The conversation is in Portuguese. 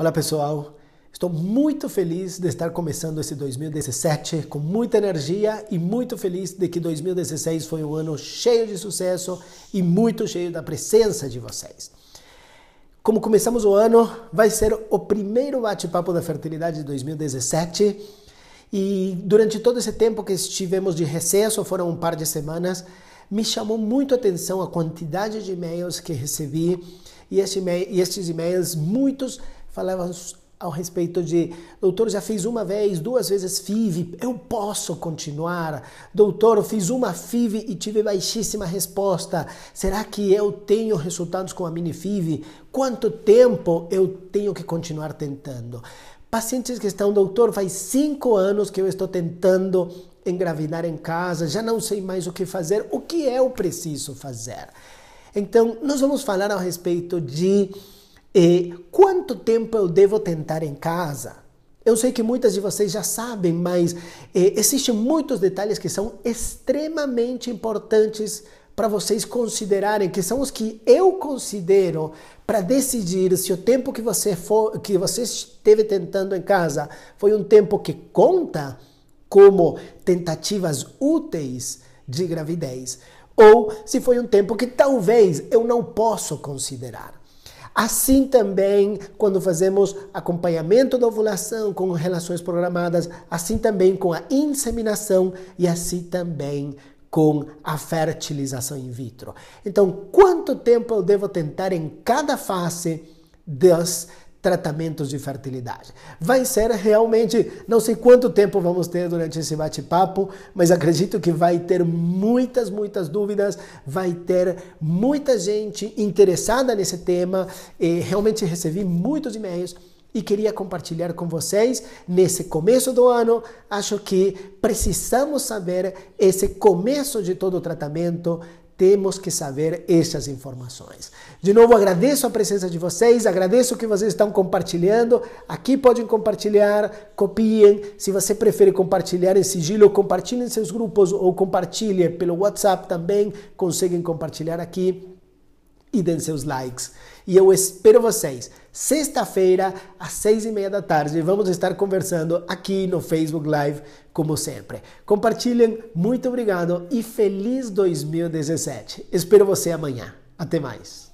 Olá pessoal, estou muito feliz de estar começando esse 2017 com muita energia e muito feliz de que 2016 foi um ano cheio de sucesso e muito cheio da presença de vocês. Como começamos o ano, vai ser o primeiro bate-papo da fertilidade de 2017. E durante todo esse tempo que estivemos de recesso, foram um par de semanas, me chamou muito a atenção a quantidade de e-mails que recebi e, e estes e-mails, muitos falava ao respeito de, doutor, já fiz uma vez, duas vezes FIV, eu posso continuar? Doutor, eu fiz uma FIV e tive baixíssima resposta. Será que eu tenho resultados com a mini FIV? Quanto tempo eu tenho que continuar tentando? Pacientes que estão, doutor, faz cinco anos que eu estou tentando engravidar em casa, já não sei mais o que fazer, o que eu preciso fazer? Então, nós vamos falar a respeito de e quanto tempo eu devo tentar em casa? Eu sei que muitas de vocês já sabem, mas eh, existem muitos detalhes que são extremamente importantes para vocês considerarem, que são os que eu considero para decidir se o tempo que você for, que você esteve tentando em casa foi um tempo que conta como tentativas úteis de gravidez ou se foi um tempo que talvez eu não possa considerar. Assim também, quando fazemos acompanhamento da ovulação com relações programadas, assim também com a inseminação e assim também com a fertilização in vitro. Então, quanto tempo eu devo tentar em cada fase das tratamentos de fertilidade. Vai ser realmente, não sei quanto tempo vamos ter durante esse bate-papo, mas acredito que vai ter muitas, muitas dúvidas, vai ter muita gente interessada nesse tema. E realmente recebi muitos e-mails e queria compartilhar com vocês nesse começo do ano. Acho que precisamos saber esse começo de todo o tratamento temos que saber essas informações. De novo, agradeço a presença de vocês, agradeço que vocês estão compartilhando. Aqui podem compartilhar, copiem. Se você prefere compartilhar em sigilo, compartilhem em seus grupos ou compartilhe pelo WhatsApp também. Conseguem compartilhar aqui e deem seus likes. E eu espero vocês sexta-feira às seis e meia da tarde. Vamos estar conversando aqui no Facebook Live, como sempre. Compartilhem, muito obrigado e feliz 2017. Espero você amanhã. Até mais.